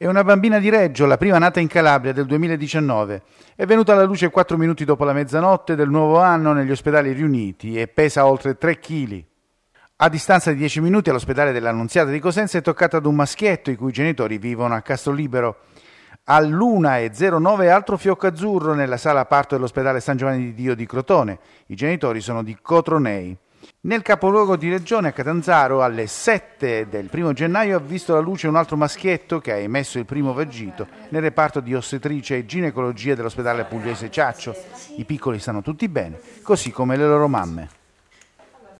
È una bambina di Reggio, la prima nata in Calabria del 2019. È venuta alla luce 4 minuti dopo la mezzanotte del nuovo anno negli ospedali riuniti e pesa oltre 3 kg. A distanza di 10 minuti all'ospedale dell'Annunziata di Cosenza è toccata ad un maschietto i cui genitori vivono a Castrolibero. All'1.09 altro fiocco azzurro nella sala parto dell'ospedale San Giovanni di Dio di Crotone. I genitori sono di Cotronei. Nel capoluogo di regione a Catanzaro alle 7 del 1 gennaio ha visto la luce un altro maschietto che ha emesso il primo vagito nel reparto di ostetricia e ginecologia dell'ospedale pugliese Ciaccio. I piccoli stanno tutti bene, così come le loro mamme.